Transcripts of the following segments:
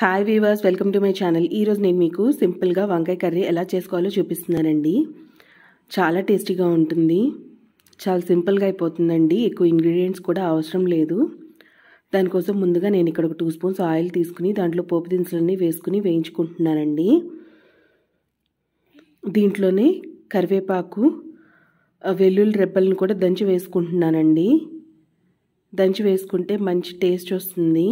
hi viewers welcome to my channel ఈరోజు నేను మీకు సింపుల్గా వంకాయ కర్రీ ఎలా చేసుకోవాలో చూపిస్తున్నానండి చాలా టేస్టీగా ఉంటుంది చాలా సింపుల్గా అయిపోతుందండి ఎక్కువ ఇంగ్రీడియంట్స్ కూడా అవసరం లేదు దానికోసం ముందుగా నేను ఇక్కడ ఒక టూ స్పూన్స్ ఆయిల్ తీసుకుని దాంట్లో పోపు దినుసులన్నీ వేసుకుని వేయించుకుంటున్నానండి దీంట్లోనే కరివేపాకు వెల్లుల్లి రెబ్బలను కూడా దంచి వేసుకుంటున్నానండి దంచి వేసుకుంటే మంచి టేస్ట్ వస్తుంది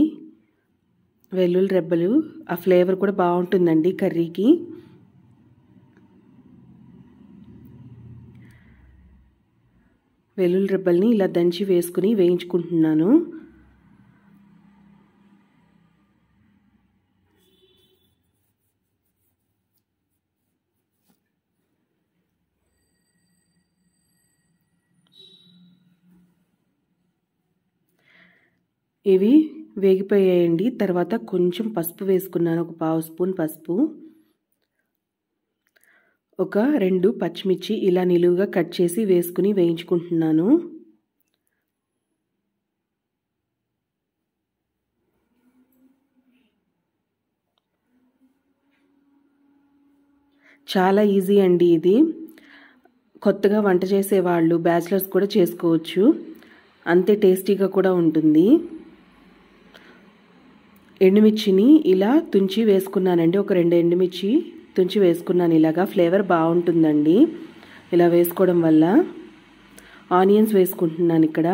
వెల్లుల్లి రెబ్బలు ఆ ఫ్లేవర్ కూడా బాగుంటుందండి కర్రీకి వెల్లుల్లి రెబ్బల్ని ఇలా దంచి వేసుకుని వేయించుకుంటున్నాను ఇవి వేగిపోయాయండి తర్వాత కొంచెం పసుపు వేసుకున్నాను ఒక పావు స్పూన్ పసుపు ఒక రెండు పచ్చిమిర్చి ఇలా నిలువుగా కట్ చేసి వేసుకుని వేయించుకుంటున్నాను చాలా ఈజీ అండి ఇది కొత్తగా వంట చేసేవాళ్ళు బ్యాచిలర్స్ కూడా చేసుకోవచ్చు అంతే టేస్టీగా కూడా ఉంటుంది ఎండుమిర్చిని ఇలా తుంచి వేసుకున్నానండి ఒక రెండు ఎండుమిర్చి తుంచి వేసుకున్నాను ఇలాగా ఫ్లేవర్ బాగుంటుందండి ఇలా వేసుకోవడం వల్ల ఆనియన్స్ వేసుకుంటున్నాను ఇక్కడ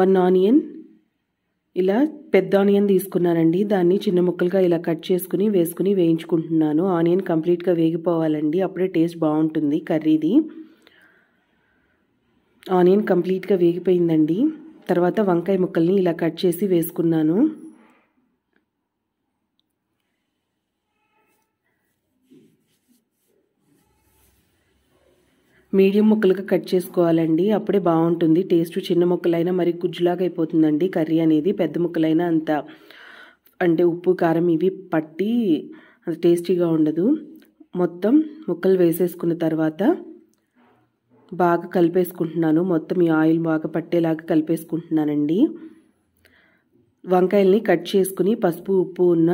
వన్ ఆనియన్ ఇలా పెద్ద ఆనియన్ తీసుకున్నానండి దాన్ని చిన్న ముక్కలుగా ఇలా కట్ చేసుకుని వేసుకుని వేయించుకుంటున్నాను ఆనియన్ కంప్లీట్గా వేగిపోవాలండి అప్పుడే టేస్ట్ బాగుంటుంది కర్రీది ఆనియన్ కంప్లీట్గా వేగిపోయిందండి తర్వాత వంకాయ ముక్కల్ని ఇలా కట్ చేసి వేసుకున్నాను మీడియం ముక్కలుగా కట్ చేసుకోవాలండి అప్పుడే బాగుంటుంది టేస్ట్ చిన్న ముక్కలైనా మరి గుజ్జులాగా అయిపోతుందండి కర్రీ అనేది పెద్ద ముక్కలైనా అంత అంటే ఉప్పు కారం ఇవి పట్టి టేస్టీగా ఉండదు మొత్తం ముక్కలు వేసేసుకున్న తర్వాత బాగా కలిపేసుకుంటున్నాను మొత్తం ఈ ఆయిల్ బాగా పట్టేలాగా కలిపేసుకుంటున్నానండి వంకాయల్ని కట్ చేసుకుని పసుపు ఉప్పు ఉన్న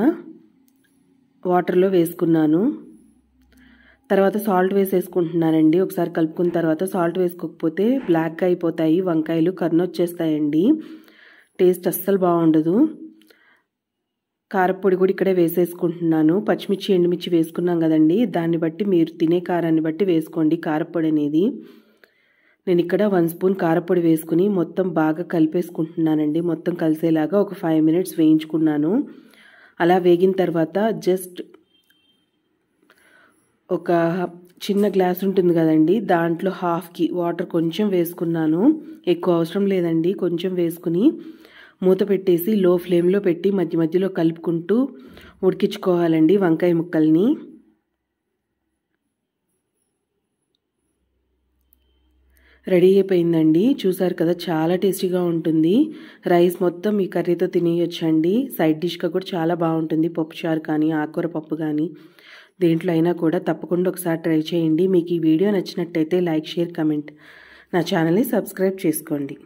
వాటర్లో వేసుకున్నాను తర్వాత సాల్ట్ వేసేసుకుంటున్నానండి ఒకసారి కలుపుకున్న తర్వాత సాల్ట్ వేసుకోకపోతే బ్లాక్గా అయిపోతాయి వంకాయలు కర్నొచ్చేస్తాయండి టేస్ట్ అస్సలు బాగుండదు కారపొడి కూడా ఇక్కడే వేసేసుకుంటున్నాను పచ్చిమిర్చి ఎండుమిర్చి వేసుకున్నాం కదండి దాన్ని బట్టి మీరు తినే కారాన్ని బట్టి వేసుకోండి కారపొడి అనేది నేను ఇక్కడ వన్ స్పూన్ కారపొడి వేసుకుని మొత్తం బాగా కలిపేసుకుంటున్నానండి మొత్తం కలిసేలాగా ఒక ఫైవ్ మినిట్స్ వేయించుకున్నాను అలా వేగిన తర్వాత జస్ట్ ఒక చిన్న గ్లాస్ ఉంటుంది కదండి దాంట్లో హాఫ్కి వాటర్ కొంచెం వేసుకున్నాను ఎక్కువ అవసరం లేదండి కొంచెం వేసుకుని మూత పెట్టేసి లో ఫ్లేమ్లో పెట్టి మధ్య మధ్యలో కలుపుకుంటూ ఉడికించుకోవాలండి వంకాయ ముక్కల్ని రెడీ అయిపోయిందండి చూసారు కదా చాలా టేస్టీగా ఉంటుంది రైస్ మొత్తం ఈ కర్రీతో తినేయొచ్చండి సైడ్ డిష్గా కూడా చాలా బాగుంటుంది పప్పుచారు కానీ ఆకుకూర పప్పు కానీ దేంట్లో అయినా కూడా తప్పకుండా ఒకసారి ట్రై చేయండి మీకు ఈ వీడియో నచ్చినట్టయితే లైక్ షేర్ కమెంట్ నా ఛానల్ని సబ్స్క్రైబ్ చేసుకోండి